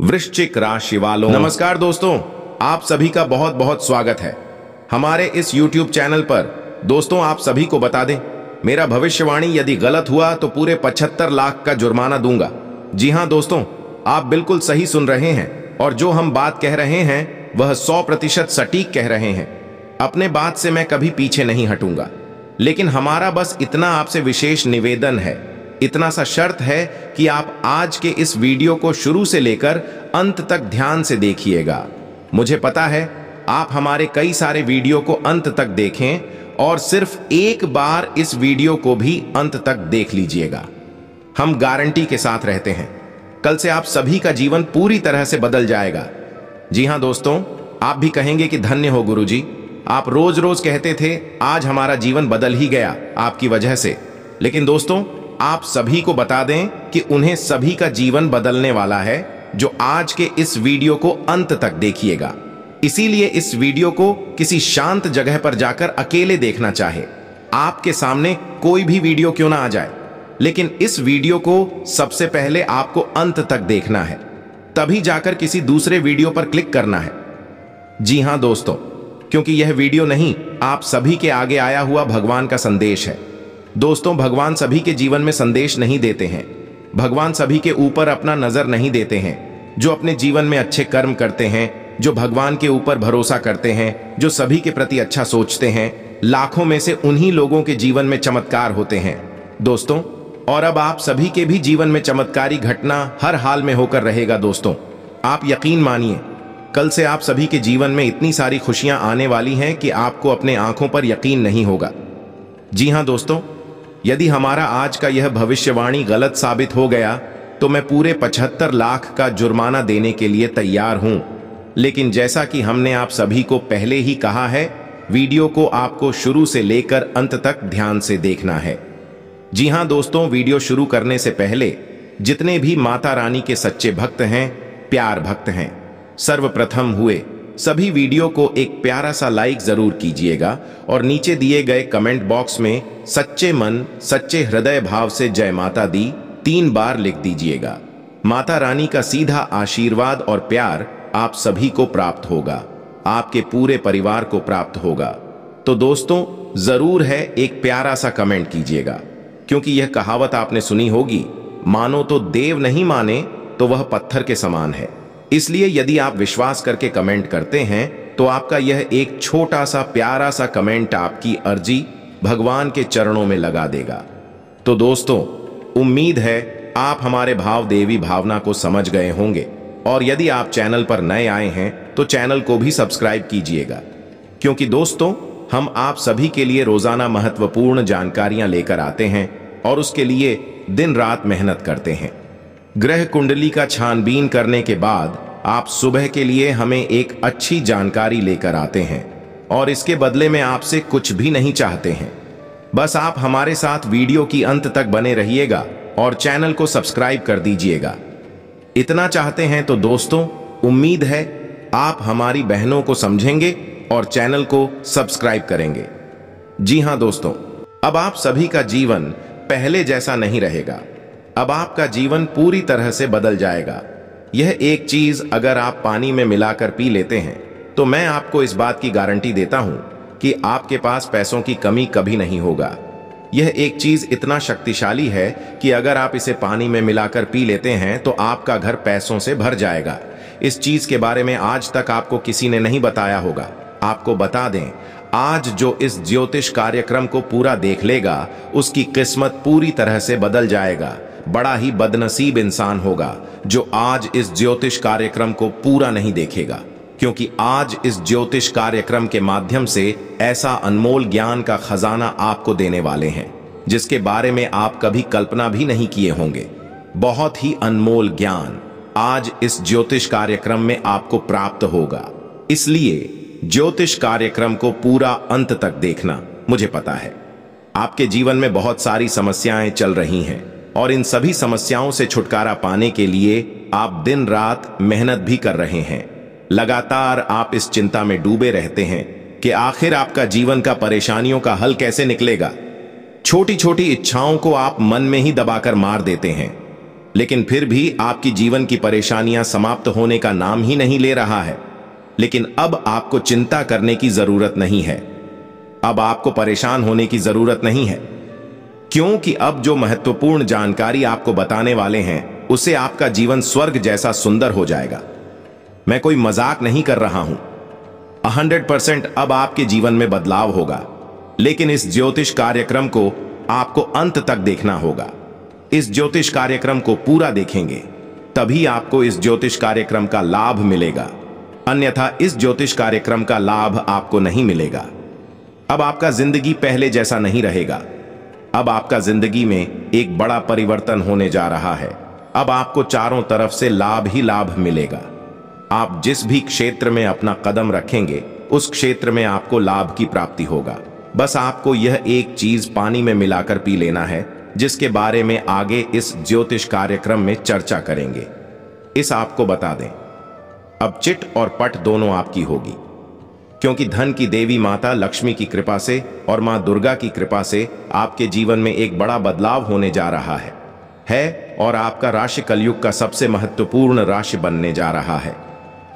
वृश्चिक राशि वालों नमस्कार दोस्तों आप सभी का बहुत बहुत स्वागत है हमारे इस YouTube चैनल पर दोस्तों आप सभी को बता दें मेरा भविष्यवाणी यदि गलत हुआ तो पूरे पचहत्तर लाख का जुर्माना दूंगा जी हाँ दोस्तों आप बिल्कुल सही सुन रहे हैं और जो हम बात कह रहे हैं वह सौ प्रतिशत सटीक कह रहे हैं अपने बात से मैं कभी पीछे नहीं हटूंगा लेकिन हमारा बस इतना आपसे विशेष निवेदन है इतना सा शर्त है कि आप आज के इस वीडियो को शुरू से लेकर अंत तक ध्यान से देखिएगा मुझे पता है आप हमारे कई सारे वीडियो को अंत तक देखें और सिर्फ एक बार इस वीडियो को भी अंत तक देख लीजिएगा हम गारंटी के साथ रहते हैं कल से आप सभी का जीवन पूरी तरह से बदल जाएगा जी हां दोस्तों आप भी कहेंगे कि धन्य हो गुरुजी आप रोज रोज कहते थे आज हमारा जीवन बदल ही गया आपकी वजह से लेकिन दोस्तों आप सभी को बता दें कि उन्हें सभी का जीवन बदलने वाला है जो आज के इस वीडियो को अंत तक देखिएगा इसीलिए इस वीडियो को किसी शांत जगह पर जाकर अकेले देखना चाहे आपके सामने कोई भी वीडियो क्यों ना आ जाए लेकिन इस वीडियो को सबसे पहले आपको अंत तक देखना है तभी जाकर किसी दूसरे वीडियो पर क्लिक करना है जी हां दोस्तों क्योंकि यह वीडियो नहीं आप सभी के आगे आया हुआ भगवान का संदेश है दोस्तों भगवान सभी के जीवन में संदेश नहीं देते हैं भगवान सभी के ऊपर अपना नजर नहीं देते हैं जो अपने जीवन में अच्छे कर्म करते हैं जो भगवान के ऊपर भरोसा करते हैं जो सभी के प्रति अच्छा सोचते हैं लाखों में से उन्हीं लोगों के जीवन में चमत्कार होते हैं दोस्तों और अब आप सभी के भी जीवन में चमत्कारी घटना हर हाल में होकर रहेगा दोस्तों आप यकीन मानिए कल से आप सभी के जीवन में इतनी सारी खुशियां आने वाली हैं कि आपको अपने आंखों पर यकीन नहीं होगा जी हाँ दोस्तों यदि हमारा आज का यह भविष्यवाणी गलत साबित हो गया तो मैं पूरे 75 लाख का जुर्माना देने के लिए तैयार हूं लेकिन जैसा कि हमने आप सभी को पहले ही कहा है वीडियो को आपको शुरू से लेकर अंत तक ध्यान से देखना है जी हां दोस्तों वीडियो शुरू करने से पहले जितने भी माता रानी के सच्चे भक्त हैं प्यार भक्त हैं सर्वप्रथम हुए सभी वीडियो को एक प्यारा सा लाइक जरूर कीजिएगा और नीचे दिए गए कमेंट बॉक्स में सच्चे मन सच्चे हृदय भाव से जय माता दी तीन बार लिख दीजिएगा माता रानी का सीधा आशीर्वाद और प्यार आप सभी को प्राप्त होगा आपके पूरे परिवार को प्राप्त होगा तो दोस्तों जरूर है एक प्यारा सा कमेंट कीजिएगा क्योंकि यह कहावत आपने सुनी होगी मानो तो देव नहीं माने तो वह पत्थर के समान है इसलिए यदि आप विश्वास करके कमेंट करते हैं तो आपका यह एक छोटा सा प्यारा सा कमेंट आपकी अर्जी भगवान के चरणों में लगा देगा तो दोस्तों उम्मीद है आप हमारे भाव देवी भावना को समझ गए होंगे और यदि आप चैनल पर नए आए हैं तो चैनल को भी सब्सक्राइब कीजिएगा क्योंकि दोस्तों हम आप सभी के लिए रोजाना महत्वपूर्ण जानकारियां लेकर आते हैं और उसके लिए दिन रात मेहनत करते हैं ग्रह कुंडली का छानबीन करने के बाद आप सुबह के लिए हमें एक अच्छी जानकारी लेकर आते हैं और इसके बदले में आपसे कुछ भी नहीं चाहते हैं बस आप हमारे साथ वीडियो की अंत तक बने रहिएगा और चैनल को सब्सक्राइब कर दीजिएगा इतना चाहते हैं तो दोस्तों उम्मीद है आप हमारी बहनों को समझेंगे और चैनल को सब्सक्राइब करेंगे जी हाँ दोस्तों अब आप सभी का जीवन पहले जैसा नहीं रहेगा अब आपका जीवन पूरी तरह से बदल जाएगा यह एक चीज अगर आप पानी में मिलाकर पी लेते हैं तो मैं आपको इस बात की गारंटी देता हूं कि आपके पास पैसों की कमी कभी नहीं होगा यह एक चीज इतना शक्तिशाली है कि अगर आप इसे पानी में मिलाकर पी लेते हैं तो आपका घर पैसों से भर जाएगा इस चीज के बारे में आज तक आपको किसी ने नहीं बताया होगा आपको बता दें आज जो इस ज्योतिष कार्यक्रम को पूरा देख लेगा उसकी किस्मत पूरी तरह से बदल जाएगा बड़ा ही बदनसीब इंसान होगा जो आज इस ज्योतिष कार्यक्रम को पूरा नहीं देखेगा क्योंकि आज इस ज्योतिष कार्यक्रम के माध्यम से ऐसा अनमोल ज्ञान का खजाना आपको देने वाले हैं जिसके बारे में आप कभी कल्पना भी नहीं किए होंगे बहुत ही अनमोल ज्ञान आज इस ज्योतिष कार्यक्रम में आपको प्राप्त होगा इसलिए ज्योतिष कार्यक्रम को पूरा अंत तक देखना मुझे पता है आपके जीवन में बहुत सारी समस्याएं चल रही हैं और इन सभी समस्याओं से छुटकारा पाने के लिए आप दिन रात मेहनत भी कर रहे हैं लगातार आप इस चिंता में डूबे रहते हैं कि आखिर आपका जीवन का परेशानियों का हल कैसे निकलेगा छोटी छोटी इच्छाओं को आप मन में ही दबाकर मार देते हैं लेकिन फिर भी आपकी जीवन की परेशानियां समाप्त होने का नाम ही नहीं ले रहा है लेकिन अब आपको चिंता करने की जरूरत नहीं है अब आपको परेशान होने की जरूरत नहीं है क्योंकि अब जो महत्वपूर्ण जानकारी आपको बताने वाले हैं उसे आपका जीवन स्वर्ग जैसा सुंदर हो जाएगा मैं कोई मजाक नहीं कर रहा हूं हंड्रेड परसेंट अब आपके जीवन में बदलाव होगा लेकिन इस ज्योतिष कार्यक्रम को आपको अंत तक देखना होगा इस ज्योतिष कार्यक्रम को पूरा देखेंगे तभी आपको इस ज्योतिष कार्यक्रम का लाभ मिलेगा अन्यथा इस ज्योतिष कार्यक्रम का लाभ आपको नहीं मिलेगा अब आपका जिंदगी पहले जैसा नहीं रहेगा अब आपका जिंदगी में एक बड़ा परिवर्तन होने जा रहा है अब आपको चारों तरफ से लाभ ही लाभ मिलेगा आप जिस भी क्षेत्र में अपना कदम रखेंगे उस क्षेत्र में आपको लाभ की प्राप्ति होगा बस आपको यह एक चीज पानी में मिलाकर पी लेना है जिसके बारे में आगे इस ज्योतिष कार्यक्रम में चर्चा करेंगे इस आपको बता दें अब चिट और पट दोनों आपकी होगी क्योंकि धन की देवी माता लक्ष्मी की कृपा से और मां दुर्गा की कृपा से आपके जीवन में एक बड़ा बदलाव होने जा रहा है है और आपका राशि कलयुग का सबसे महत्वपूर्ण राशि बनने जा रहा है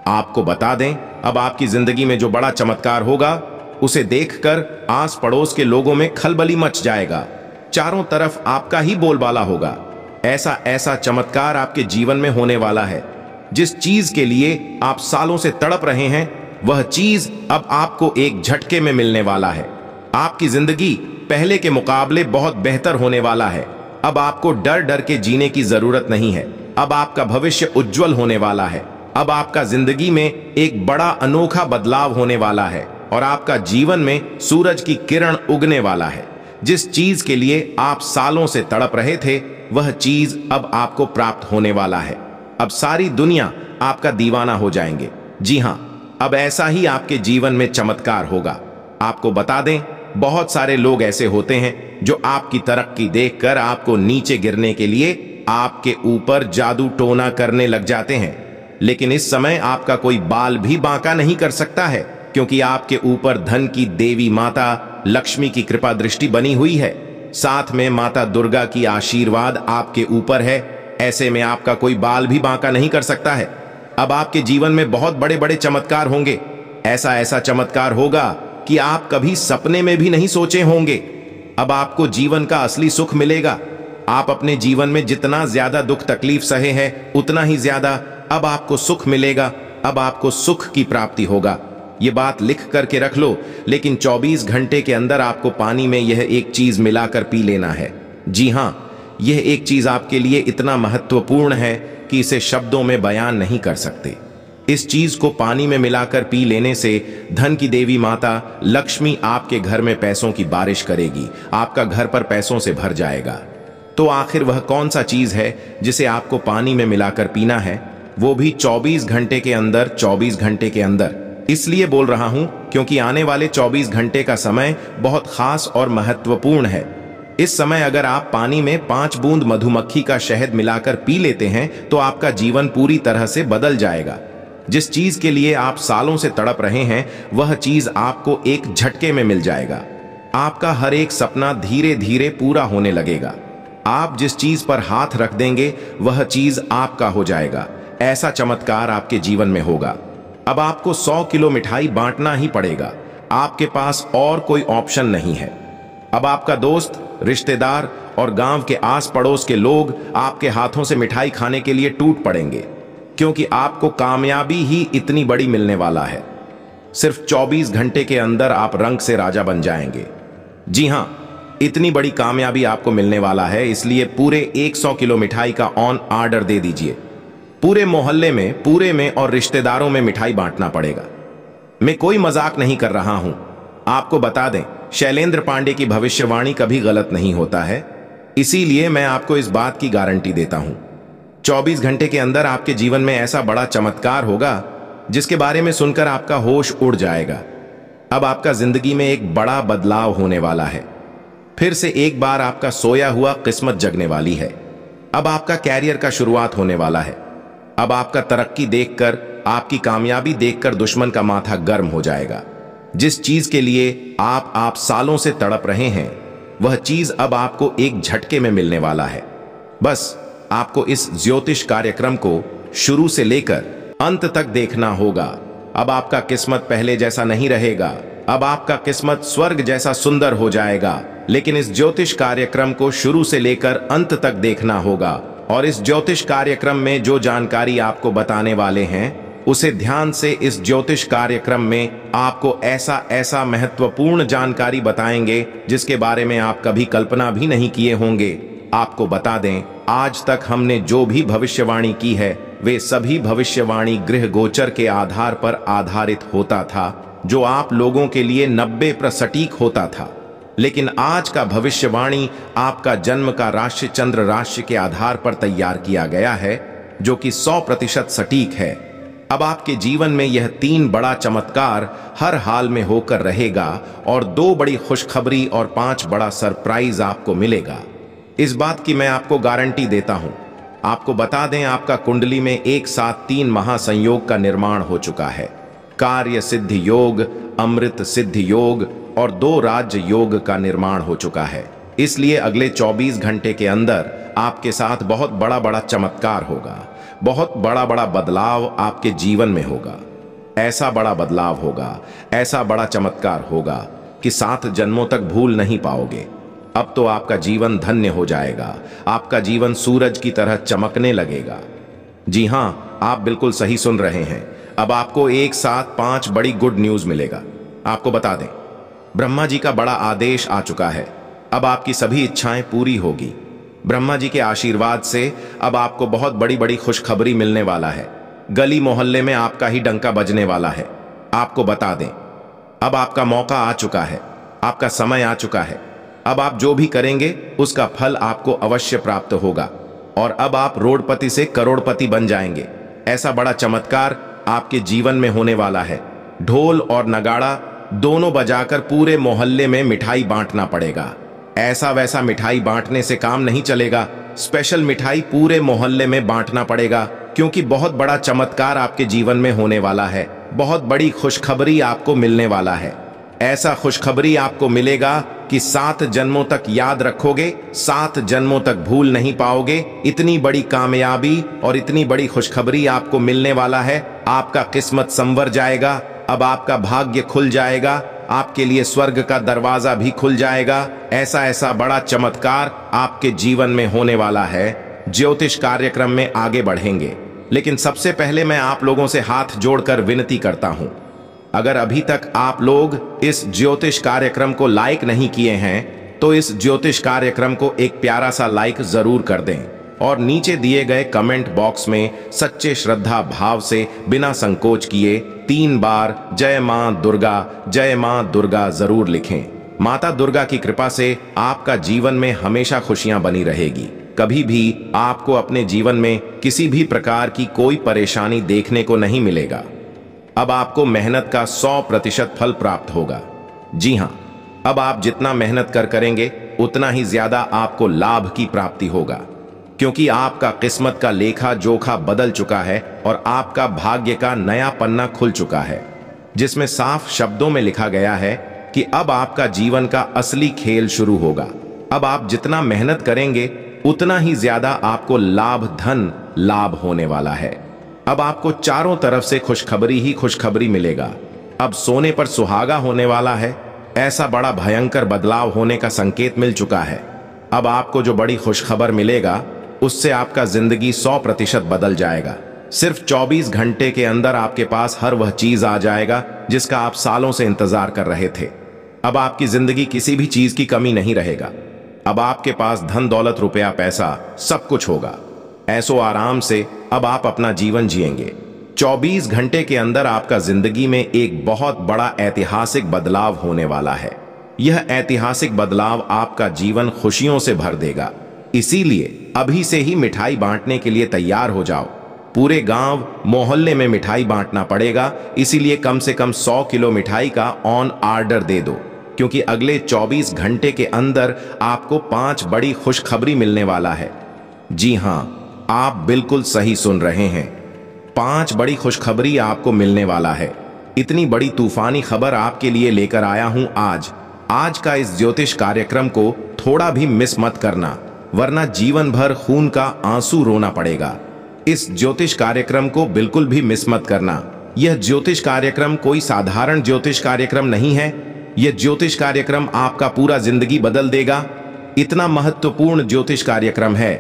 आपको बता दें अब आपकी जिंदगी में जो बड़ा चमत्कार होगा उसे देखकर आस पड़ोस के लोगों में खलबली मच जाएगा चारों तरफ आपका ही बोलबाला होगा ऐसा ऐसा चमत्कार आपके जीवन में होने वाला है जिस चीज के लिए आप सालों से तड़प रहे हैं वह चीज अब आपको एक झटके में मिलने वाला है आपकी जिंदगी पहले के मुकाबले बहुत बेहतर होने वाला है अब आपको डर डर के जीने की जरूरत नहीं है अब आपका भविष्य उज्जवल होने वाला है अब आपका जिंदगी में एक बड़ा अनोखा बदलाव होने वाला है और आपका जीवन में सूरज की किरण उगने वाला है जिस चीज के लिए आप सालों से तड़प रहे थे वह चीज अब आपको प्राप्त होने वाला है अब सारी दुनिया आपका दीवाना हो जाएंगे जी हाँ अब ऐसा ही आपके जीवन में चमत्कार होगा आपको बता दें बहुत सारे लोग ऐसे होते हैं जो आपकी तरक्की देखकर आपको नीचे गिरने के लिए आपके ऊपर जादू टोना करने लग जाते हैं लेकिन इस समय आपका कोई बाल भी बांका नहीं कर सकता है क्योंकि आपके ऊपर धन की देवी माता लक्ष्मी की कृपा दृष्टि बनी हुई है साथ में माता दुर्गा की आशीर्वाद आपके ऊपर है ऐसे में आपका कोई बाल भी बांका नहीं कर सकता है अब आपके जीवन में बहुत बड़े बड़े चमत्कार होंगे ऐसा ऐसा चमत्कार होगा कि आप कभी सपने में भी नहीं सोचे होंगे अब आपको जीवन का असली सुख मिलेगा आप अपने जीवन में जितना ज्यादा दुख तकलीफ सहे हैं उतना ही ज्यादा अब आपको सुख मिलेगा अब आपको सुख की प्राप्ति होगा ये बात लिख करके रख लो लेकिन 24 घंटे के अंदर आपको पानी में यह एक चीज मिलाकर पी लेना है जी हां यह एक चीज आपके लिए इतना महत्वपूर्ण है कि इसे शब्दों में बयान नहीं कर सकते इस चीज को पानी में मिलाकर पी लेने से धन की देवी माता लक्ष्मी आपके घर में पैसों की बारिश करेगी आपका घर पर पैसों से भर जाएगा तो आखिर वह कौन सा चीज है जिसे आपको पानी में मिलाकर पीना है वो भी 24 घंटे के अंदर 24 घंटे के अंदर इसलिए बोल रहा हूं क्योंकि आने वाले 24 घंटे का समय बहुत खास और महत्वपूर्ण है इस समय अगर आप पानी में पांच बूंद मधुमक्खी का शहद मिलाकर पी लेते हैं तो आपका जीवन पूरी तरह से बदल जाएगा जिस चीज के लिए आप सालों से तड़प रहे हैं वह चीज आपको एक झटके में मिल जाएगा आपका हर एक सपना धीरे धीरे पूरा होने लगेगा आप जिस चीज पर हाथ रख देंगे वह चीज आपका हो जाएगा ऐसा चमत्कार आपके जीवन में होगा अब आपको 100 किलो मिठाई बांटना ही पड़ेगा आपके पास और कोई ऑप्शन नहीं है अब आपका दोस्त रिश्तेदार और गांव के आस पड़ोस के लोग आपके हाथों से मिठाई खाने के लिए टूट पड़ेंगे क्योंकि आपको कामयाबी ही इतनी बड़ी मिलने वाला है सिर्फ 24 घंटे के अंदर आप रंग से राजा बन जाएंगे जी हां इतनी बड़ी कामयाबी आपको मिलने वाला है इसलिए पूरे 100 किलो मिठाई का ऑन ऑर्डर दे दीजिए पूरे मोहल्ले में पूरे में और रिश्तेदारों में मिठाई बांटना पड़ेगा मैं कोई मजाक नहीं कर रहा हूं आपको बता दें शैलेंद्र पांडे की भविष्यवाणी कभी गलत नहीं होता है इसीलिए मैं आपको इस बात की गारंटी देता हूं 24 घंटे के अंदर आपके जीवन में ऐसा बड़ा चमत्कार होगा जिसके बारे में सुनकर आपका होश उड़ जाएगा अब आपका जिंदगी में एक बड़ा बदलाव होने वाला है फिर से एक बार आपका सोया हुआ किस्मत जगने वाली है अब आपका कैरियर का शुरुआत होने वाला है अब आपका तरक्की देखकर आपकी कामयाबी देखकर दुश्मन का माथा गर्म हो जाएगा जिस चीज के लिए आप आप सालों से तड़प रहे हैं वह चीज अब आपको एक झटके में मिलने वाला है बस आपको इस ज्योतिष कार्यक्रम को शुरू से लेकर अंत तक देखना होगा अब आपका किस्मत पहले जैसा नहीं रहेगा अब आपका किस्मत स्वर्ग जैसा सुंदर हो जाएगा लेकिन इस ज्योतिष कार्यक्रम को शुरू से लेकर अंत तक देखना होगा और इस ज्योतिष कार्यक्रम में जो जानकारी आपको बताने वाले हैं उसे ध्यान से इस ज्योतिष कार्यक्रम में आपको ऐसा ऐसा महत्वपूर्ण जानकारी बताएंगे जिसके बारे में आप कभी कल्पना भी नहीं किए होंगे आपको बता दें आज तक हमने जो भी भविष्यवाणी की है वे सभी भविष्यवाणी गृह गोचर के आधार पर आधारित होता था जो आप लोगों के लिए नब्बे प्रसटीक होता था लेकिन आज का भविष्यवाणी आपका जन्म का राशि चंद्र राशि के आधार पर तैयार किया गया है जो कि 100 प्रतिशत सटीक है अब आपके जीवन में यह तीन बड़ा चमत्कार हर हाल में होकर रहेगा और दो बड़ी खुशखबरी और पांच बड़ा सरप्राइज आपको मिलेगा इस बात की मैं आपको गारंटी देता हूं आपको बता दें आपका कुंडली में एक साथ तीन महासंयोग का निर्माण हो चुका है कार्य सिद्धि योग अमृत सिद्धि योग और दो राज्य योग का निर्माण हो चुका है इसलिए अगले 24 घंटे के अंदर आपके साथ बहुत बड़ा बड़ा चमत्कार होगा बहुत बड़ा बड़ा बदलाव आपके जीवन में होगा ऐसा बड़ा बदलाव होगा ऐसा बड़ा चमत्कार होगा कि सात जन्मों तक भूल नहीं पाओगे अब तो आपका जीवन धन्य हो जाएगा आपका जीवन सूरज की तरह चमकने लगेगा जी हां आप बिल्कुल सही सुन रहे हैं अब आपको एक साथ पांच बड़ी गुड न्यूज मिलेगा आपको बता दें ब्रह्मा जी का बड़ा आदेश आ चुका है अब आपकी सभी इच्छाएं पूरी होगी ब्रह्मा जी के आशीर्वाद से अब आपको बहुत बड़ी बड़ी खुशखबरी मिलने वाला है गली मोहल्ले में आपका ही डंका बजने वाला है आपको बता दें अब आपका मौका आ चुका है आपका समय आ चुका है अब आप जो भी करेंगे उसका फल आपको अवश्य प्राप्त होगा और अब आप रोडपति से करोड़पति बन जाएंगे ऐसा बड़ा चमत्कार आपके जीवन में होने वाला है ढोल और नगाड़ा दोनों बजाकर पूरे मोहल्ले में मिठाई बांटना पड़ेगा ऐसा वैसा मिठाई बांटने से काम नहीं चलेगा स्पेशल मिठाई पूरे मोहल्ले में बांटना पड़ेगा क्योंकि बहुत बड़ा चमत्कार आपके जीवन में होने वाला है बहुत बड़ी खुशखबरी आपको मिलने वाला है ऐसा खुशखबरी आपको मिलेगा कि सात जन्मों तक याद रखोगे सात जन्मों तक भूल नहीं पाओगे इतनी बड़ी कामयाबी और इतनी बड़ी खुशखबरी आपको मिलने वाला है आपका किस्मत संवर जाएगा अब आपका भाग्य खुल जाएगा आपके लिए स्वर्ग का दरवाजा भी खुल जाएगा ऐसा ऐसा बड़ा चमत्कार आपके जीवन में होने वाला है ज्योतिष कार्यक्रम में आगे बढ़ेंगे लेकिन सबसे पहले मैं आप लोगों से हाथ जोड़कर विनती करता हूं अगर अभी तक आप लोग इस ज्योतिष कार्यक्रम को लाइक नहीं किए हैं तो इस ज्योतिष कार्यक्रम को एक प्यारा सा लाइक जरूर कर दें और नीचे दिए गए कमेंट बॉक्स में सच्चे श्रद्धा भाव से बिना संकोच किए तीन बार जय मां दुर्गा जय मां दुर्गा जरूर लिखें माता दुर्गा की कृपा से आपका जीवन में हमेशा खुशियां बनी रहेगी कभी भी आपको अपने जीवन में किसी भी प्रकार की कोई परेशानी देखने को नहीं मिलेगा अब आपको मेहनत का सौ प्रतिशत फल प्राप्त होगा जी हाँ अब आप जितना मेहनत कर करेंगे उतना ही ज्यादा आपको लाभ की प्राप्ति होगा क्योंकि आपका किस्मत का लेखा जोखा बदल चुका है और आपका भाग्य का नया पन्ना खुल चुका है जिसमें साफ शब्दों में लिखा गया है कि अब आपका जीवन का असली खेल शुरू होगा अब आप जितना मेहनत करेंगे उतना ही ज्यादा आपको लाभ धन लाभ होने वाला है अब आपको चारों तरफ से खुशखबरी ही खुशखबरी मिलेगा अब सोने पर सुहागा होने वाला है ऐसा बड़ा भयंकर बदलाव होने का संकेत मिल चुका है अब आपको जो बड़ी खुशखबर मिलेगा उससे आपका जिंदगी 100 प्रतिशत बदल जाएगा सिर्फ 24 घंटे के अंदर आपके पास हर वह चीज आ जाएगा जिसका आप सालों से इंतजार कर रहे थे अब आपकी जिंदगी किसी भी चीज की कमी नहीं रहेगा अब आपके पास धन दौलत रुपया पैसा सब कुछ होगा ऐसो आराम से अब आप अपना जीवन जिएंगे 24 घंटे के अंदर आपका जिंदगी में एक बहुत बड़ा ऐतिहासिक बदलाव होने वाला है यह ऐतिहासिक बदलाव आपका जीवन खुशियों से भर देगा इसीलिए अभी से ही मिठाई बांटने के लिए तैयार हो जाओ पूरे गांव मोहल्ले में मिठाई बांटना पड़ेगा इसीलिए कम से कम 100 किलो मिठाई का ऑन आर्डर दे दो क्योंकि अगले 24 घंटे के अंदर आपको पांच बड़ी खुशखबरी मिलने वाला है जी हां आप बिल्कुल सही सुन रहे हैं पांच बड़ी खुशखबरी आपको मिलने वाला है इतनी बड़ी तूफानी खबर आपके लिए लेकर आया हूं आज आज का इस ज्योतिष कार्यक्रम को थोड़ा भी मिस मत करना वरना जीवन भर खून का आंसू रोना पड़ेगा इस ज्योतिष कार्यक्रम को बिल्कुल भी मिस मत करना यह ज्योतिष कार्यक्रम कोई साधारण ज्योतिष कार्यक्रम नहीं है यह ज्योतिष कार्यक्रम आपका पूरा जिंदगी बदल देगा इतना महत्वपूर्ण ज्योतिष कार्यक्रम है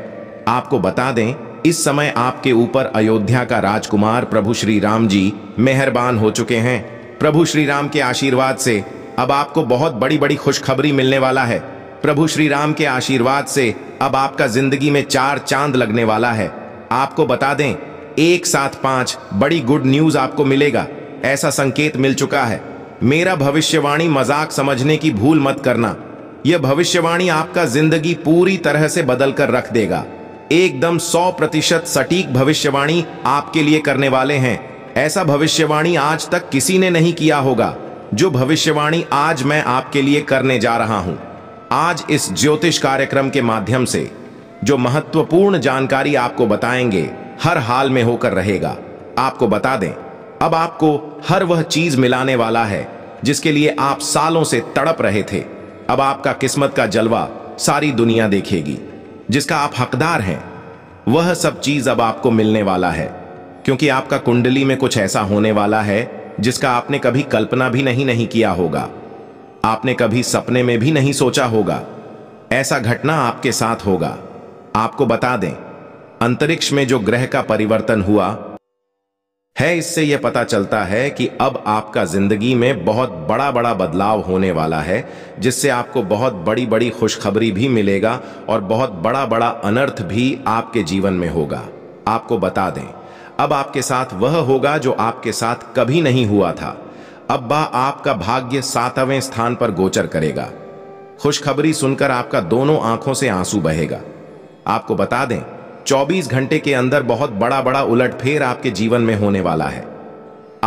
आपको बता दें इस समय आपके ऊपर अयोध्या का राजकुमार प्रभु श्री राम जी मेहरबान हो चुके हैं प्रभु श्री राम के आशीर्वाद से अब आपको बहुत बड़ी बड़ी खुशखबरी मिलने वाला है प्रभु श्री राम के आशीर्वाद से अब आपका जिंदगी में चार चांद लगने वाला है आपको बता दें एक साथ पांच बड़ी गुड न्यूज आपको मिलेगा ऐसा संकेत मिल चुका है मेरा भविष्यवाणी मजाक समझने की भूल मत करना यह भविष्यवाणी आपका जिंदगी पूरी तरह से बदल कर रख देगा एकदम 100 प्रतिशत सटीक भविष्यवाणी आपके लिए करने वाले हैं ऐसा भविष्यवाणी आज तक किसी ने नहीं किया होगा जो भविष्यवाणी आज मैं आपके लिए करने जा रहा हूं आज इस ज्योतिष कार्यक्रम के माध्यम से जो महत्वपूर्ण जानकारी आपको बताएंगे हर हाल में होकर रहेगा आपको बता दें अब आपको हर वह चीज मिलाने वाला है जिसके लिए आप सालों से तड़प रहे थे अब आपका किस्मत का जलवा सारी दुनिया देखेगी जिसका आप हकदार हैं वह सब चीज अब आपको मिलने वाला है क्योंकि आपका कुंडली में कुछ ऐसा होने वाला है जिसका आपने कभी कल्पना भी नहीं नहीं किया होगा आपने कभी सपने में भी नहीं सोचा होगा ऐसा घटना आपके साथ होगा आपको बता दें अंतरिक्ष में जो ग्रह का परिवर्तन हुआ है इससे यह पता चलता है कि अब आपका जिंदगी में बहुत बड़ा बड़ा बदलाव होने वाला है जिससे आपको बहुत बड़ी बड़ी खुशखबरी भी मिलेगा और बहुत बड़ा बड़ा अनर्थ भी आपके जीवन में होगा आपको बता दें अब आपके साथ वह होगा जो आपके साथ कभी नहीं हुआ था अब्बा आपका भाग्य सातवें स्थान पर गोचर करेगा खुशखबरी सुनकर आपका दोनों आंखों से आंसू बहेगा आपको बता दें 24 घंटे के अंदर बहुत बड़ा बड़ा उलटफेर आपके जीवन में होने वाला है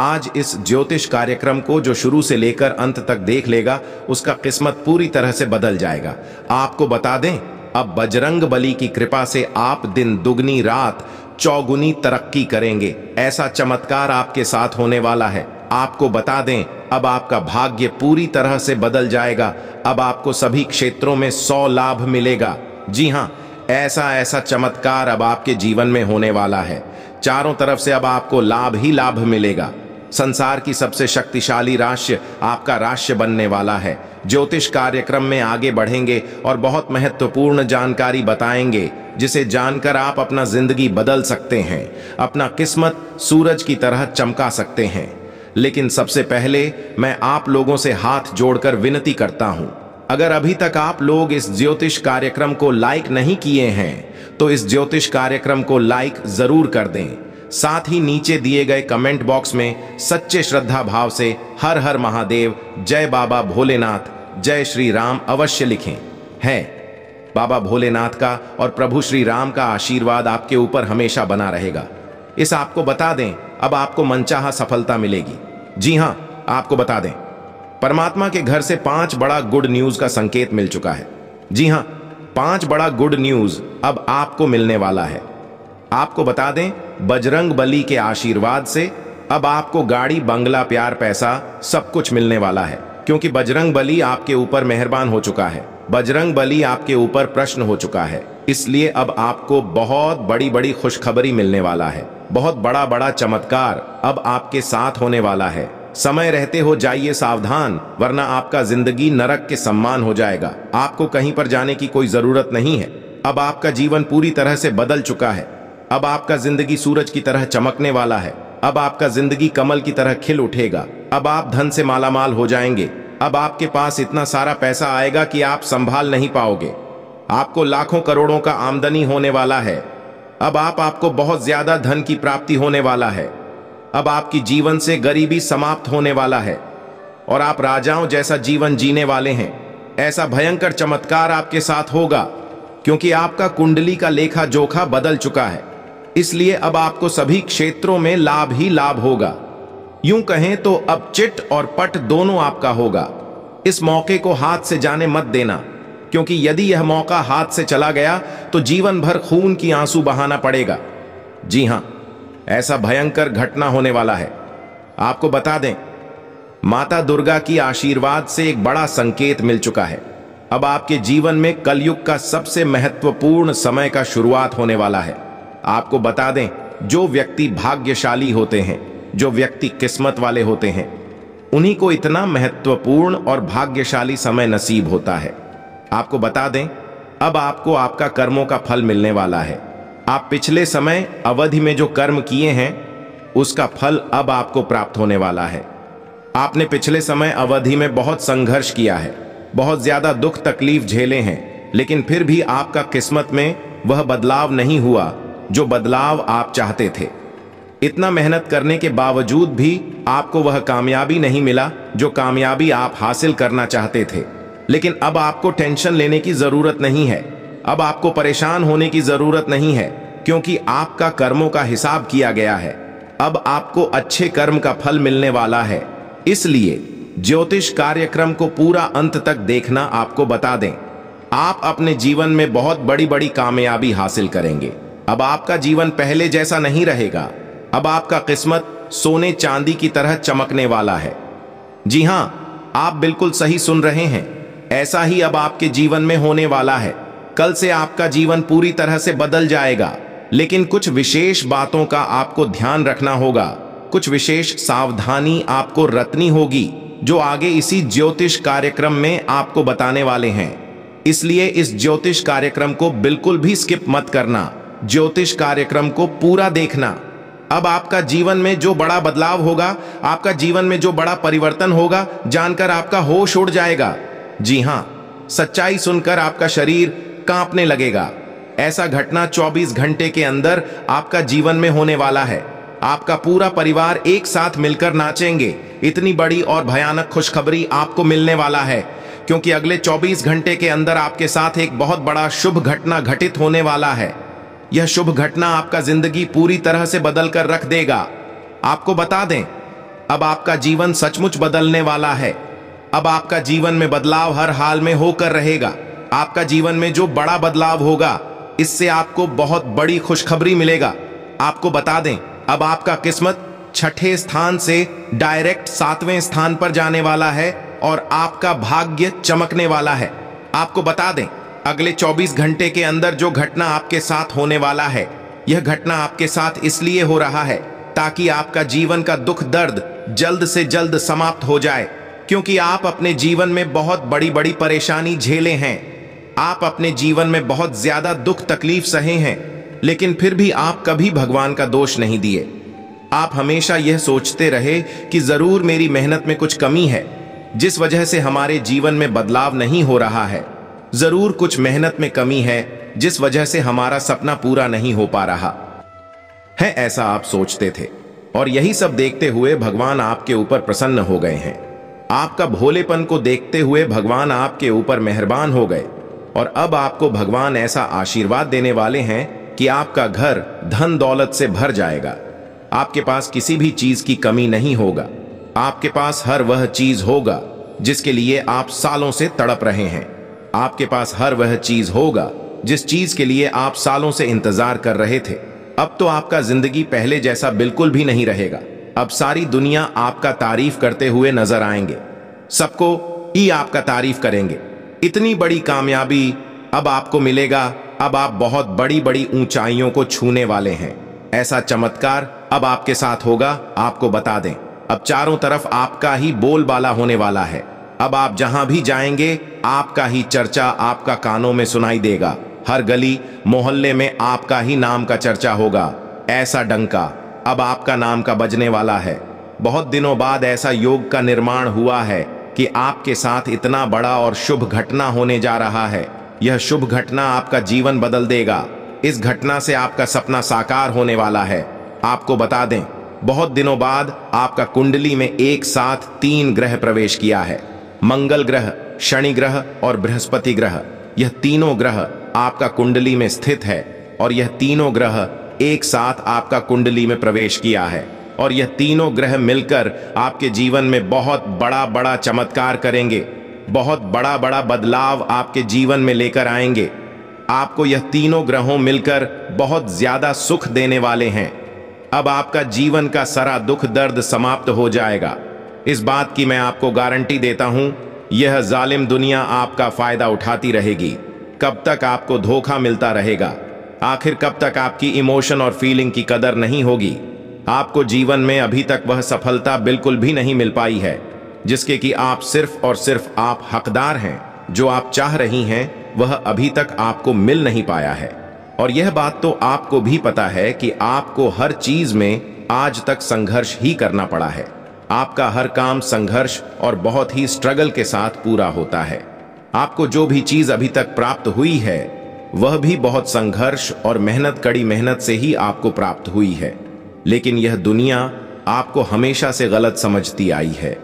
आज इस ज्योतिष कार्यक्रम को जो शुरू से लेकर अंत तक देख लेगा उसका किस्मत पूरी तरह से बदल जाएगा आपको बता दें अब बजरंग बली की कृपा से आप दिन दुगनी रात चौगुनी तरक्की करेंगे ऐसा चमत्कार आपके साथ होने वाला है आपको बता दें अब आपका भाग्य पूरी तरह से बदल जाएगा अब आपको सभी क्षेत्रों में सौ लाभ मिलेगा जी हाँ ऐसा ऐसा चमत्कार अब आपके जीवन में होने वाला है चारों तरफ से अब आपको लाभ ही लाभ मिलेगा संसार की सबसे शक्तिशाली राश्य आपका राश्य बनने वाला है ज्योतिष कार्यक्रम में आगे बढ़ेंगे और बहुत महत्वपूर्ण जानकारी बताएंगे जिसे जानकर आप अपना जिंदगी बदल सकते हैं अपना किस्मत सूरज की तरह चमका सकते हैं लेकिन सबसे पहले मैं आप लोगों से हाथ जोड़कर विनती करता हूं अगर अभी तक आप लोग इस ज्योतिष कार्यक्रम को लाइक नहीं किए हैं तो इस ज्योतिष कार्यक्रम को लाइक जरूर कर दें साथ ही नीचे दिए गए कमेंट बॉक्स में सच्चे श्रद्धा भाव से हर हर महादेव जय बाबा भोलेनाथ जय श्री राम अवश्य लिखें है बाबा भोलेनाथ का और प्रभु श्री राम का आशीर्वाद आपके ऊपर हमेशा बना रहेगा इस आपको बता दें अब आपको मनचाहा सफलता मिलेगी जी हाँ आपको बता दें परमात्मा के घर से पांच बड़ा गुड न्यूज का संकेत मिल चुका है जी हाँ पांच बड़ा गुड न्यूज अब आपको मिलने वाला है आपको बता दें बजरंग बली के आशीर्वाद से अब आपको गाड़ी बंगला प्यार पैसा सब कुछ मिलने वाला है क्योंकि बजरंग बली आपके ऊपर मेहरबान हो चुका है बजरंग बली आपके ऊपर प्रश्न हो चुका है इसलिए अब आपको बहुत बड़ी बड़ी खुशखबरी मिलने वाला है बहुत बड़ा बड़ा चमत्कार अब आपके साथ होने वाला है समय रहते हो जाइए सावधान वरना आपका जिंदगी नरक के सम्मान हो जाएगा आपको कहीं पर जाने की कोई जरूरत नहीं है अब आपका जीवन पूरी तरह से बदल चुका है अब आपका जिंदगी सूरज की तरह चमकने वाला है अब आपका जिंदगी कमल की तरह खिल उठेगा अब आप धन से मालामाल हो जाएंगे अब आपके पास इतना सारा पैसा आएगा कि आप संभाल नहीं पाओगे आपको लाखों करोड़ों का आमदनी होने वाला है अब आप आपको बहुत ज्यादा धन की प्राप्ति होने वाला है अब आपकी जीवन से गरीबी समाप्त होने वाला है और आप राजाओं जैसा जीवन जीने वाले हैं ऐसा भयंकर चमत्कार आपके साथ होगा क्योंकि आपका कुंडली का लेखा जोखा बदल चुका है इसलिए अब आपको सभी क्षेत्रों में लाभ ही लाभ होगा यूं कहें तो अब चिट और पट दोनों आपका होगा इस मौके को हाथ से जाने मत देना क्योंकि यदि यह मौका हाथ से चला गया तो जीवन भर खून की आंसू बहाना पड़ेगा जी हां ऐसा भयंकर घटना होने वाला है आपको बता दें माता दुर्गा की आशीर्वाद से एक बड़ा संकेत मिल चुका है अब आपके जीवन में कलयुग का सबसे महत्वपूर्ण समय का शुरुआत होने वाला है आपको बता दें जो व्यक्ति भाग्यशाली होते हैं जो व्यक्ति किस्मत वाले होते हैं उन्हीं को इतना महत्वपूर्ण और भाग्यशाली समय नसीब होता है आपको बता दें अब आपको आपका कर्मों का फल मिलने वाला है आप पिछले समय अवधि में जो कर्म किए हैं उसका फल अब आपको प्राप्त होने वाला है आपने पिछले समय अवधि में बहुत संघर्ष किया है बहुत ज़्यादा दुख तकलीफ झेले हैं लेकिन फिर भी आपका किस्मत में वह बदलाव नहीं हुआ जो बदलाव आप चाहते थे इतना मेहनत करने के बावजूद भी आपको वह कामयाबी नहीं मिला जो कामयाबी आप हासिल करना चाहते थे लेकिन अब आपको टेंशन लेने की जरूरत नहीं है अब आपको परेशान होने की जरूरत नहीं है क्योंकि आपका कर्मों का हिसाब किया गया है अब आपको अच्छे कर्म का फल मिलने वाला है इसलिए ज्योतिष कार्यक्रम को पूरा अंत तक देखना आपको बता दें आप अपने जीवन में बहुत बड़ी बड़ी कामयाबी हासिल करेंगे अब आपका जीवन पहले जैसा नहीं रहेगा अब आपका किस्मत सोने चांदी की तरह चमकने वाला है जी हाँ आप बिल्कुल सही सुन रहे हैं ऐसा ही अब आपके जीवन में होने वाला है कल से आपका जीवन पूरी तरह से बदल जाएगा लेकिन कुछ विशेष बातों का आपको ध्यान रखना होगा कुछ विशेष सावधानी आपको रतनी होगी जो आगे इसी ज्योतिष कार्यक्रम में आपको बताने वाले हैं इसलिए इस ज्योतिष कार्यक्रम को बिल्कुल भी स्किप मत करना ज्योतिष कार्यक्रम को पूरा देखना अब आपका जीवन में जो बड़ा बदलाव होगा आपका जीवन में जो बड़ा परिवर्तन होगा जानकर आपका होश उड़ जाएगा जी हां सच्चाई सुनकर आपका शरीर कांपने लगेगा ऐसा घटना 24 घंटे के अंदर आपका जीवन में होने वाला है आपका पूरा परिवार एक साथ मिलकर नाचेंगे इतनी बड़ी और भयानक खुशखबरी आपको मिलने वाला है क्योंकि अगले 24 घंटे के अंदर आपके साथ एक बहुत बड़ा शुभ घटना घटित होने वाला है यह शुभ घटना आपका जिंदगी पूरी तरह से बदल कर रख देगा आपको बता दें अब आपका जीवन सचमुच बदलने वाला है अब आपका जीवन में बदलाव हर हाल में होकर रहेगा आपका जीवन में जो बड़ा बदलाव होगा इससे आपको बहुत बड़ी खुशखबरी मिलेगा आपको बता दें अब आपका किस्मत छठे स्थान से डायरेक्ट सातवें स्थान पर जाने वाला है और आपका भाग्य चमकने वाला है आपको बता दें अगले 24 घंटे के अंदर जो घटना आपके साथ होने वाला है यह घटना आपके साथ इसलिए हो रहा है ताकि आपका जीवन का दुख दर्द जल्द से जल्द समाप्त हो जाए क्योंकि आप अपने जीवन में बहुत बड़ी बड़ी परेशानी झेले हैं आप अपने जीवन में बहुत ज्यादा दुख तकलीफ सहे हैं लेकिन फिर भी आप कभी भगवान का दोष नहीं दिए आप हमेशा यह सोचते रहे कि जरूर मेरी मेहनत में कुछ कमी है जिस वजह से हमारे जीवन में बदलाव नहीं हो रहा है जरूर कुछ मेहनत में कमी है जिस वजह से हमारा सपना पूरा नहीं हो पा रहा है ऐसा आप सोचते थे और यही सब देखते हुए भगवान आपके ऊपर प्रसन्न हो गए हैं आपका भोलेपन को देखते हुए भगवान आपके ऊपर मेहरबान हो गए और अब आपको भगवान ऐसा आशीर्वाद देने वाले हैं कि आपका घर धन दौलत से भर जाएगा आपके पास किसी भी चीज की कमी नहीं होगा आपके पास हर वह चीज होगा जिसके लिए आप सालों से तड़प रहे हैं आपके पास हर वह चीज होगा जिस चीज के लिए आप सालों से इंतजार कर रहे थे अब तो आपका जिंदगी पहले जैसा बिल्कुल भी नहीं रहेगा अब सारी दुनिया आपका तारीफ करते हुए नजर आएंगे सबको ही आपका तारीफ करेंगे इतनी बड़ी कामयाबी अब आपको मिलेगा अब आप बहुत बड़ी बड़ी ऊंचाइयों को छूने वाले हैं ऐसा चमत्कार अब आपके साथ होगा आपको बता दें अब चारों तरफ आपका ही बोलबाला होने वाला है अब आप जहां भी जाएंगे आपका ही चर्चा आपका कानों में सुनाई देगा हर गली मोहल्ले में आपका ही नाम का चर्चा होगा ऐसा डंका अब आपका नाम का बजने वाला है बहुत दिनों बाद ऐसा योग का निर्माण हुआ है कि आपके साथ इतना बड़ा और शुभ घटना होने जा रहा है यह शुभ घटना आपका जीवन बदल देगा इस घटना से आपका सपना साकार होने वाला है आपको बता दें बहुत दिनों बाद आपका कुंडली में एक साथ तीन ग्रह प्रवेश किया है मंगल ग्रह शनि ग्रह और बृहस्पति ग्रह यह तीनों ग्रह आपका कुंडली में स्थित है और यह तीनों ग्रह एक साथ आपका कुंडली में प्रवेश किया है और यह तीनों ग्रह मिलकर आपके जीवन में बहुत बड़ा बड़ा चमत्कार करेंगे बहुत बड़ा बड़ा बदलाव आपके जीवन में लेकर आएंगे आपको यह तीनों ग्रहों मिलकर बहुत ज्यादा सुख देने वाले हैं अब आपका जीवन का सारा दुख दर्द समाप्त हो जाएगा इस बात की मैं आपको गारंटी देता हूं यह जालिम दुनिया आपका फायदा उठाती रहेगी कब तक आपको धोखा मिलता रहेगा आखिर कब तक आपकी इमोशन और फीलिंग की कदर नहीं होगी आपको जीवन में अभी तक वह सफलता बिल्कुल भी नहीं मिल पाई है जिसके कि आप सिर्फ और सिर्फ आप हकदार हैं जो आप चाह रही हैं वह अभी तक आपको मिल नहीं पाया है और यह बात तो आपको भी पता है कि आपको हर चीज में आज तक संघर्ष ही करना पड़ा है आपका हर काम संघर्ष और बहुत ही स्ट्रगल के साथ पूरा होता है आपको जो भी चीज अभी तक प्राप्त हुई है वह भी बहुत संघर्ष और मेहनत कड़ी मेहनत से ही आपको प्राप्त हुई है लेकिन यह दुनिया आपको हमेशा से गलत समझती आई है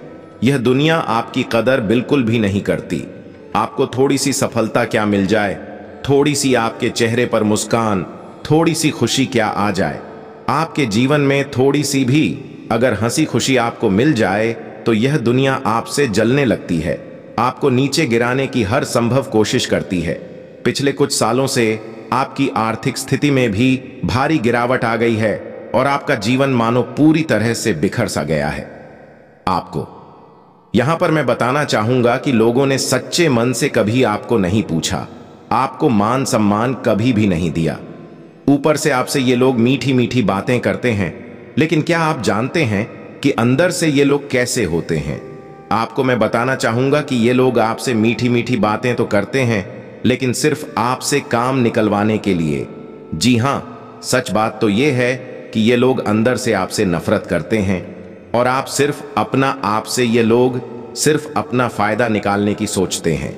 यह दुनिया आपकी कदर बिल्कुल भी नहीं करती आपको थोड़ी सी सफलता क्या मिल जाए थोड़ी सी आपके चेहरे पर मुस्कान थोड़ी सी खुशी क्या आ जाए आपके जीवन में थोड़ी सी भी अगर हंसी खुशी आपको मिल जाए तो यह दुनिया आपसे जलने लगती है आपको नीचे गिराने की हर संभव कोशिश करती है पिछले कुछ सालों से आपकी आर्थिक स्थिति में भी भारी गिरावट आ गई है और आपका जीवन मानो पूरी तरह से बिखर सा गया है आपको यहां पर मैं बताना चाहूंगा कि लोगों ने सच्चे मन से कभी आपको नहीं पूछा आपको मान सम्मान कभी भी नहीं दिया ऊपर से आपसे ये लोग मीठी मीठी बातें करते हैं लेकिन क्या आप जानते हैं कि अंदर से ये लोग कैसे होते हैं आपको मैं बताना चाहूंगा कि ये लोग आपसे मीठी मीठी बातें तो करते हैं लेकिन सिर्फ आपसे काम निकलवाने के लिए जी हां सच बात तो यह है कि ये लोग अंदर से आपसे नफरत करते हैं और आप सिर्फ अपना आपसे ये लोग सिर्फ अपना फ़ायदा निकालने की सोचते हैं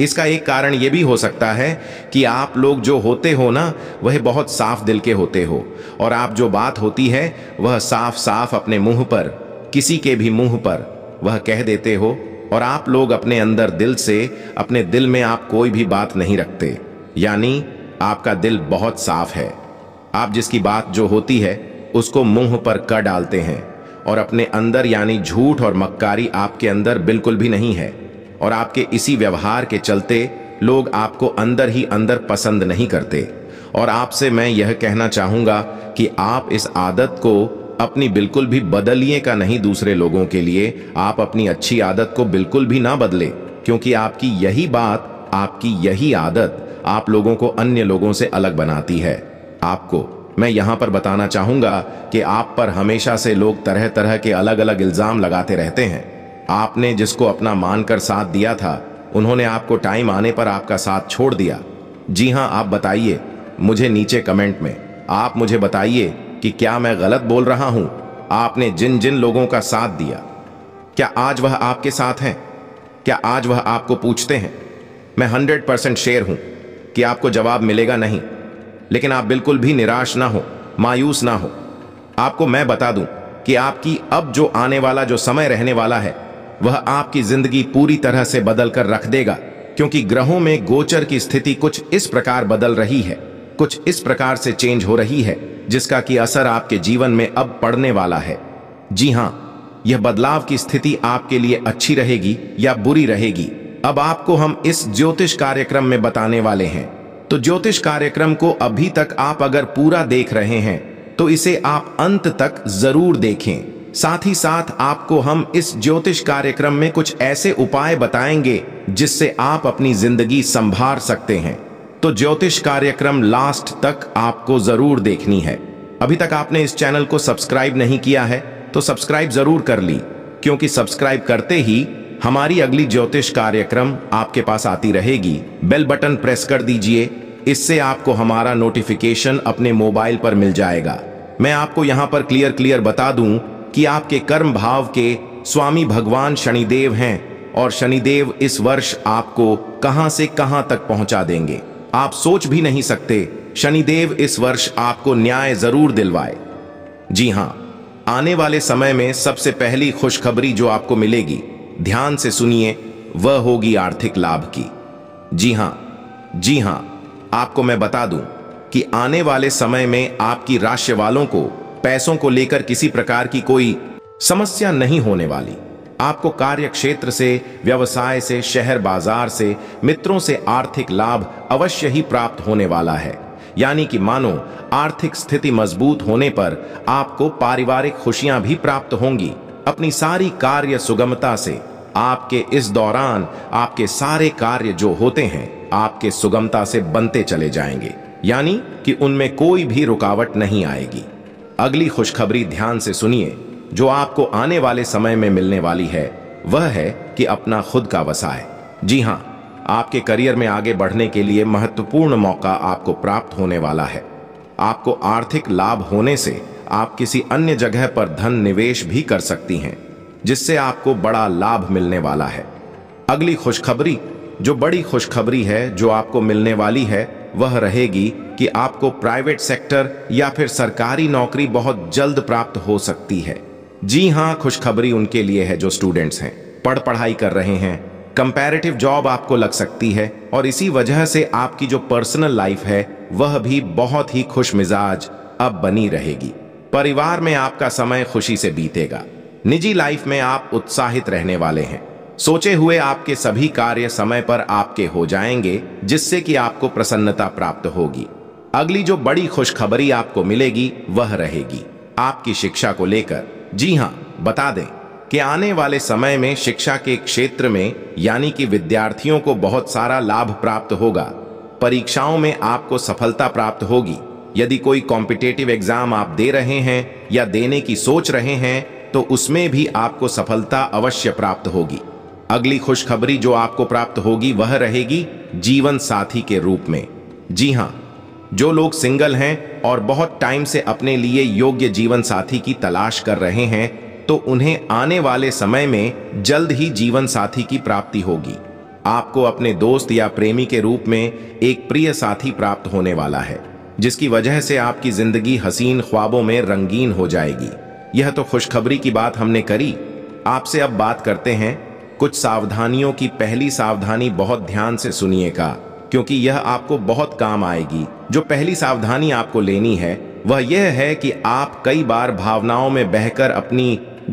इसका एक कारण यह भी हो सकता है कि आप लोग जो होते हो ना वह बहुत साफ दिल के होते हो और आप जो बात होती है वह साफ साफ अपने मुंह पर किसी के भी मुंह पर वह कह देते हो और आप लोग अपने अंदर दिल से अपने दिल में आप कोई भी बात नहीं रखते यानी आपका दिल बहुत साफ है आप जिसकी बात जो होती है उसको मुंह पर कर डालते हैं और अपने अंदर यानी झूठ और मक्कारी आपके अंदर बिल्कुल भी नहीं है और आपके इसी व्यवहार के चलते लोग आपको अंदर ही अंदर पसंद नहीं करते और आपसे मैं यह कहना चाहूँगा कि आप इस आदत को अपनी बिल्कुल भी बदलिए का नहीं दूसरे लोगों के लिए आप अपनी अच्छी आदत को बिल्कुल भी ना बदले क्योंकि आपकी यही बात आपकी यही आदत आप लोगों को अन्य लोगों से अलग बनाती है आपको मैं यहां पर बताना चाहूंगा कि आप पर हमेशा से लोग तरह तरह के अलग अलग इल्ज़ाम लगाते रहते हैं आपने जिसको अपना मानकर साथ दिया था उन्होंने आपको टाइम आने पर आपका साथ छोड़ दिया जी हाँ आप बताइए मुझे नीचे कमेंट में आप मुझे बताइए कि क्या मैं गलत बोल रहा हूं आपने जिन जिन लोगों का साथ दिया क्या आज वह आपके साथ हैं क्या आज वह आपको पूछते हैं मैं हंड्रेड परसेंट शेयर हूं कि आपको जवाब मिलेगा नहीं लेकिन आप बिल्कुल भी निराश ना हो मायूस ना हो आपको मैं बता दूं कि आपकी अब जो आने वाला जो समय रहने वाला है वह आपकी जिंदगी पूरी तरह से बदल कर रख देगा क्योंकि ग्रहों में गोचर की स्थिति कुछ इस प्रकार बदल रही है कुछ इस प्रकार से चेंज हो रही है जिसका कि असर आपके जीवन में अब पड़ने वाला है जी हाँ यह बदलाव की स्थिति आपके लिए अच्छी रहेगी या बुरी रहेगी अब आपको हम इस ज्योतिष कार्यक्रम में बताने वाले हैं तो ज्योतिष कार्यक्रम को अभी तक आप अगर पूरा देख रहे हैं तो इसे आप अंत तक जरूर देखें साथ ही साथ आपको हम इस ज्योतिष कार्यक्रम में कुछ ऐसे उपाय बताएंगे जिससे आप अपनी जिंदगी संभाल सकते हैं तो ज्योतिष कार्यक्रम लास्ट तक आपको जरूर देखनी है अभी तक आपने इस चैनल को सब्सक्राइब नहीं किया है तो सब्सक्राइब जरूर कर ली क्योंकि सब्सक्राइब करते ही हमारी अगली ज्योतिष कार्यक्रम आपके पास आती रहेगी बेल बटन प्रेस कर दीजिए इससे आपको हमारा नोटिफिकेशन अपने मोबाइल पर मिल जाएगा मैं आपको यहाँ पर क्लियर क्लियर बता दूं कि आपके कर्म भाव के स्वामी भगवान शनिदेव हैं और शनिदेव इस वर्ष आपको कहां से कहां तक पहुंचा देंगे आप सोच भी नहीं सकते शनिदेव इस वर्ष आपको न्याय जरूर दिलवाए जी हां आने वाले समय में सबसे पहली खुशखबरी जो आपको मिलेगी ध्यान से सुनिए वह होगी आर्थिक लाभ की जी हां जी हां आपको मैं बता दूं कि आने वाले समय में आपकी राशि वालों को पैसों को लेकर किसी प्रकार की कोई समस्या नहीं होने वाली आपको कार्य क्षेत्र से व्यवसाय से शहर बाजार से मित्रों से आर्थिक लाभ अवश्य ही प्राप्त होने वाला है यानी कि मानो आर्थिक स्थिति मजबूत होने पर आपको पारिवारिक खुशियां भी प्राप्त होंगी अपनी सारी कार्य सुगमता से आपके इस दौरान आपके सारे कार्य जो होते हैं आपके सुगमता से बनते चले जाएंगे यानी कि उनमें कोई भी रुकावट नहीं आएगी अगली खुशखबरी ध्यान से सुनिए जो आपको आने वाले समय में मिलने वाली है वह है कि अपना खुद का वसाए जी हाँ आपके करियर में आगे बढ़ने के लिए महत्वपूर्ण मौका आपको प्राप्त होने वाला है आपको आर्थिक लाभ होने से आप किसी अन्य जगह पर धन निवेश भी कर सकती हैं जिससे आपको बड़ा लाभ मिलने वाला है अगली खुशखबरी जो बड़ी खुशखबरी है जो आपको मिलने वाली है वह रहेगी कि आपको प्राइवेट सेक्टर या फिर सरकारी नौकरी बहुत जल्द प्राप्त हो सकती है जी हाँ खुशखबरी उनके लिए है जो स्टूडेंट्स हैं पढ़ पढ़ाई कर रहे हैं कंपैरेटिव जॉब आपको लग सकती है और इसी वजह से आपकी जो पर्सनल लाइफ है वह भी बहुत ही खुश मिजाज अब बनी रहेगी परिवार में आपका समय खुशी से बीतेगा निजी लाइफ में आप उत्साहित रहने वाले हैं सोचे हुए आपके सभी कार्य समय पर आपके हो जाएंगे जिससे कि आपको प्रसन्नता प्राप्त होगी अगली जो बड़ी खुशखबरी आपको मिलेगी वह रहेगी आपकी शिक्षा को लेकर जी हाँ बता दें कि आने वाले समय में शिक्षा के क्षेत्र में यानी कि विद्यार्थियों को बहुत सारा लाभ प्राप्त होगा परीक्षाओं में आपको सफलता प्राप्त होगी यदि कोई कॉम्पिटेटिव एग्जाम आप दे रहे हैं या देने की सोच रहे हैं तो उसमें भी आपको सफलता अवश्य प्राप्त होगी अगली खुशखबरी जो आपको प्राप्त होगी वह रहेगी जीवन साथी के रूप में जी हाँ जो लोग सिंगल हैं और बहुत टाइम से अपने लिए योग्य जीवन साथी की तलाश कर रहे हैं तो उन्हें आने वाले समय में जल्द ही जीवन साथी की प्राप्ति होगी आपको अपने दोस्त या प्रेमी के रूप में एक प्रिय साथी प्राप्त होने वाला है जिसकी वजह से आपकी जिंदगी हसीन ख्वाबों में रंगीन हो जाएगी यह तो खुशखबरी की बात हमने करी आपसे अब बात करते हैं कुछ सावधानियों की पहली सावधानी बहुत ध्यान से सुनिएगा क्योंकि यह आपको बहुत काम आएगी जो पहली सावधानी आपको लेनी है वह यह है कि आप कई बार भावनाओं में बहकर अपनी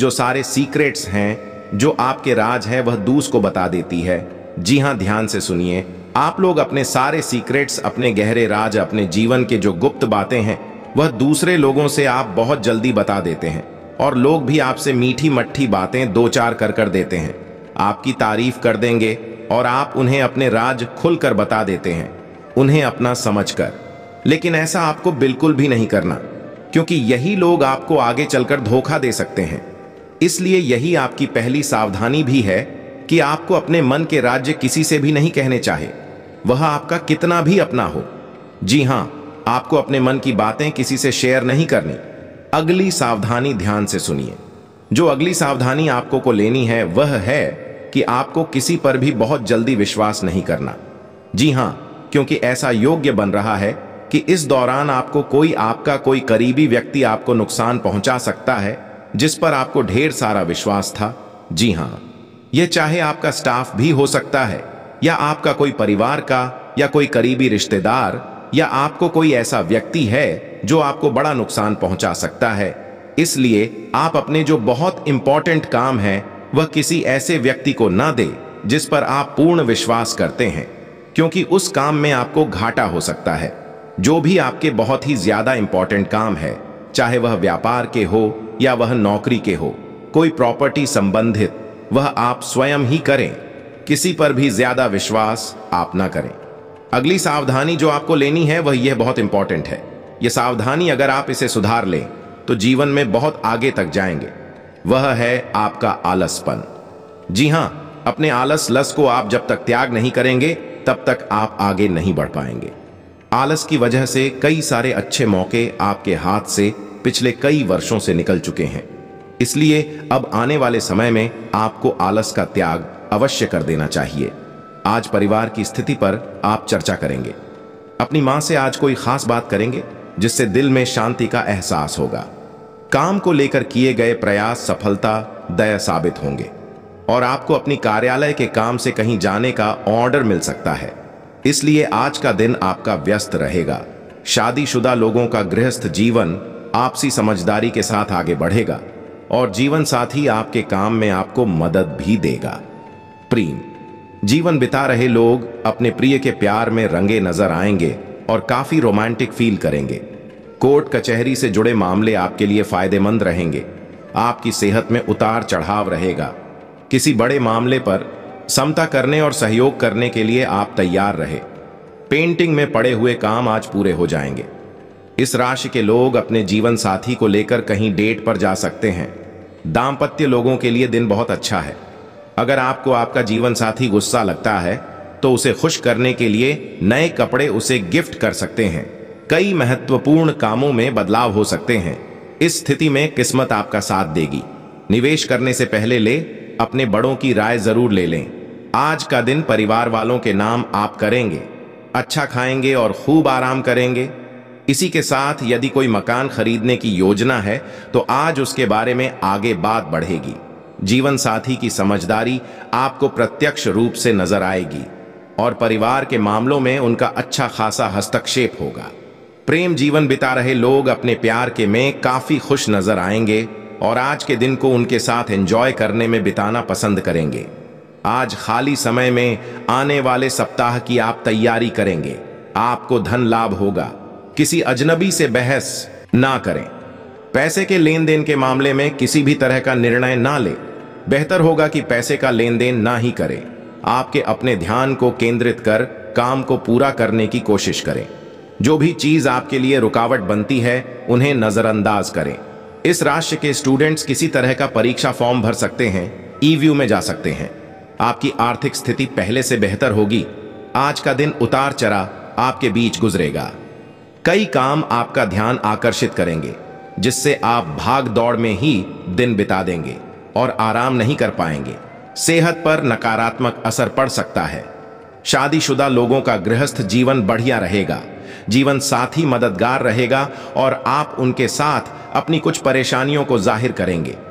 जो सारे सीक्रेट्स हैं जो आपके राज हैं वह दूस को बता देती है जी हाँ ध्यान से सुनिए आप लोग अपने सारे सीक्रेट्स अपने गहरे राज अपने जीवन के जो गुप्त बातें हैं वह दूसरे लोगों से आप बहुत जल्दी बता देते हैं और लोग भी आपसे मीठी मट्ठी बातें दो चार कर कर देते हैं आपकी तारीफ कर देंगे और आप उन्हें अपने राज खुलकर बता देते हैं उन्हें अपना समझकर लेकिन ऐसा आपको बिल्कुल भी नहीं करना क्योंकि यही लोग आपको आगे चलकर धोखा दे सकते हैं इसलिए यही आपकी पहली सावधानी भी है कि आपको अपने मन के राज्य किसी से भी नहीं कहने चाहे वह आपका कितना भी अपना हो जी हाँ आपको अपने मन की बातें किसी से शेयर नहीं करनी अगली सावधानी ध्यान से सुनिए जो अगली सावधानी आपको को लेनी है वह है कि आपको किसी पर भी बहुत जल्दी विश्वास नहीं करना जी हां क्योंकि ऐसा योग्य बन रहा है कि इस दौरान आपको कोई आपका कोई करीबी व्यक्ति आपको नुकसान पहुंचा सकता है जिस पर आपको ढेर सारा विश्वास था जी हां यह चाहे आपका स्टाफ भी हो सकता है या आपका कोई परिवार का या कोई करीबी रिश्तेदार या आपको कोई ऐसा व्यक्ति है जो आपको बड़ा नुकसान पहुंचा सकता है इसलिए आप अपने जो बहुत इंपॉर्टेंट काम हैं वह किसी ऐसे व्यक्ति को ना दे जिस पर आप पूर्ण विश्वास करते हैं क्योंकि उस काम में आपको घाटा हो सकता है जो भी आपके बहुत ही ज्यादा इंपॉर्टेंट काम है चाहे वह व्यापार के हो या वह नौकरी के हो कोई प्रॉपर्टी संबंधित वह आप स्वयं ही करें किसी पर भी ज्यादा विश्वास आप ना करें अगली सावधानी जो आपको लेनी है वह यह बहुत इंपॉर्टेंट है यह सावधानी अगर आप इसे सुधार लें तो जीवन में बहुत आगे तक जाएंगे वह है आपका आलसपन जी हां अपने आलस लस को आप जब तक त्याग नहीं करेंगे तब तक आप आगे नहीं बढ़ पाएंगे आलस की वजह से कई सारे अच्छे मौके आपके हाथ से पिछले कई वर्षों से निकल चुके हैं इसलिए अब आने वाले समय में आपको आलस का त्याग अवश्य कर देना चाहिए आज परिवार की स्थिति पर आप चर्चा करेंगे अपनी मां से आज कोई खास बात करेंगे जिससे दिल में शांति का एहसास होगा काम को लेकर किए गए प्रयास सफलता दया साबित होंगे और आपको अपनी कार्यालय के काम से कहीं जाने का ऑर्डर मिल सकता है इसलिए आज का दिन आपका व्यस्त रहेगा शादीशुदा लोगों का गृहस्थ जीवन आपसी समझदारी के साथ आगे बढ़ेगा और जीवन साथी आपके काम में आपको मदद भी देगा प्रेम जीवन बिता रहे लोग अपने प्रिय के प्यार में रंगे नजर आएंगे और काफी रोमांटिक फील करेंगे कोर्ट कचहरी से जुड़े मामले आपके लिए फायदेमंद रहेंगे आपकी सेहत में उतार चढ़ाव रहेगा किसी बड़े मामले पर समता करने और सहयोग करने के लिए आप तैयार रहे पेंटिंग में पड़े हुए काम आज पूरे हो जाएंगे इस राशि के लोग अपने जीवन साथी को लेकर कहीं डेट पर जा सकते हैं दाम्पत्य लोगों के लिए दिन बहुत अच्छा है अगर आपको आपका जीवन साथी गुस्सा लगता है तो उसे खुश करने के लिए नए कपड़े उसे गिफ्ट कर सकते हैं कई महत्वपूर्ण कामों में बदलाव हो सकते हैं इस स्थिति में किस्मत आपका साथ देगी निवेश करने से पहले ले अपने बड़ों की राय जरूर ले लें आज का दिन परिवार वालों के नाम आप करेंगे अच्छा खाएंगे और खूब आराम करेंगे इसी के साथ यदि कोई मकान खरीदने की योजना है तो आज उसके बारे में आगे बात बढ़ेगी जीवन साथी की समझदारी आपको प्रत्यक्ष रूप से नजर आएगी और परिवार के मामलों में उनका अच्छा खासा हस्तक्षेप होगा प्रेम जीवन बिता रहे लोग अपने प्यार के में काफी खुश नजर आएंगे और आज के दिन को उनके साथ एंजॉय करने में बिताना पसंद करेंगे आज खाली समय में आने वाले सप्ताह की आप तैयारी करेंगे आपको धन लाभ होगा किसी अजनबी से बहस ना करें पैसे के लेन देन के मामले में किसी भी तरह का निर्णय ना ले बेहतर होगा कि पैसे का लेन देन ना ही करें आपके अपने ध्यान को केंद्रित कर काम को पूरा करने की कोशिश करें जो भी चीज आपके लिए रुकावट बनती है उन्हें नजरअंदाज करें इस राष्ट्र के स्टूडेंट्स किसी तरह का परीक्षा फॉर्म भर सकते हैं ई व्यू में जा सकते हैं आपकी आर्थिक स्थिति पहले से बेहतर होगी आज का दिन उतार चरा आपके बीच गुजरेगा कई काम आपका ध्यान आकर्षित करेंगे जिससे आप भाग दौड़ में ही दिन बिता देंगे और आराम नहीं कर पाएंगे सेहत पर नकारात्मक असर पड़ सकता है शादीशुदा लोगों का गृहस्थ जीवन बढ़िया रहेगा जीवन साथी मददगार रहेगा और आप उनके साथ अपनी कुछ परेशानियों को जाहिर करेंगे